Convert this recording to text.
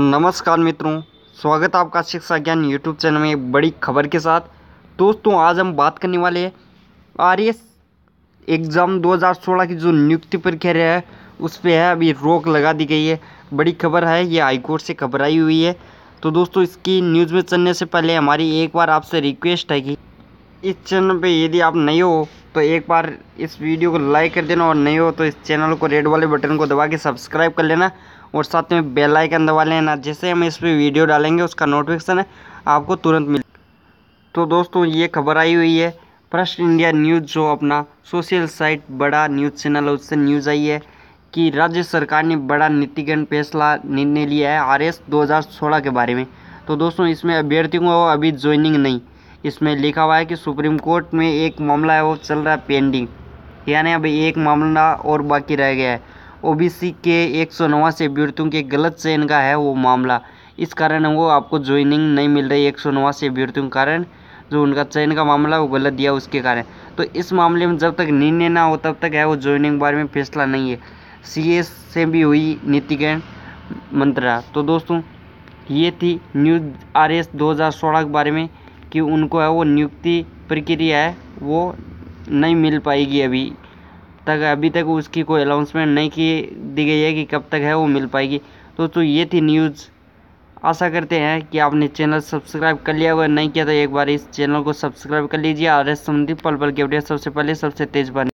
नमस्कार मित्रों स्वागत है आपका शिक्षा ज्ञान यूट्यूब चैनल में एक बड़ी खबर के साथ दोस्तों आज हम बात करने वाले हैं आर एग्ज़ाम 2016 की जो नियुक्ति प्रक्रिया है उस पर है अभी रोक लगा दी गई है बड़ी खबर है ये हाईकोर्ट से खबर आई हुई है तो दोस्तों इसकी न्यूज़ में चलने से पहले हमारी एक बार आपसे रिक्वेस्ट है कि इस चैनल पे यदि आप नए हो तो एक बार इस वीडियो को लाइक कर देना और नए हो तो इस चैनल को रेड वाले बटन को दबा के सब्सक्राइब कर लेना और साथ में बेल आइकन दबा लेना जैसे हम इस पर वीडियो डालेंगे उसका नोटिफिकेशन आपको तुरंत मिल तो दोस्तों ये खबर आई हुई है फर्स्ट इंडिया न्यूज़ जो अपना सोशल साइट बड़ा न्यूज़ चैनल है उससे न्यूज़ आई है कि राज्य सरकार ने बड़ा नीतिगण फैसला निर्णय लिया है आर एस के बारे में तो दोस्तों इसमें अभ्यर्थियों को अभी ज्वाइनिंग नहीं इसमें लिखा हुआ है कि सुप्रीम कोर्ट में एक मामला है वो चल रहा है पेंडिंग यानी अभी एक मामला और बाकी रह गया है ओ बी सी के एक सौ नवासी अभ्यर्थियों के गलत चयन का है वो मामला इस कारण वो आपको ज्वाइनिंग नहीं मिल रही एक सौ नवासी अभ्यर्थियों के कारण जो उनका चयन का मामला वो गलत दिया उसके कारण तो इस मामले में जब तक निर्णय ना हो तब तक है वो ज्वाइनिंग बारे में फैसला नहीं है सी एस से भी हुई नीतिकरण मंत्रा तो दोस्तों ये थी न्यूज आर एस दो हज़ार सोलह के बारे में कि उनको है वो नियुक्ति प्रक्रिया है वो नहीं मिल पाएगी अभी तक अभी तक उसकी कोई अनाउंसमेंट नहीं की दी गई है कि कब तक है वो मिल पाएगी दोस्तों तो ये थी न्यूज़ आशा करते हैं कि आपने चैनल सब्सक्राइब कर लिया अगर नहीं किया तो एक बार इस चैनल को सब्सक्राइब कर लीजिए आर एस संबंधी पल पल के अपडेट सबसे पहले सबसे तेज बने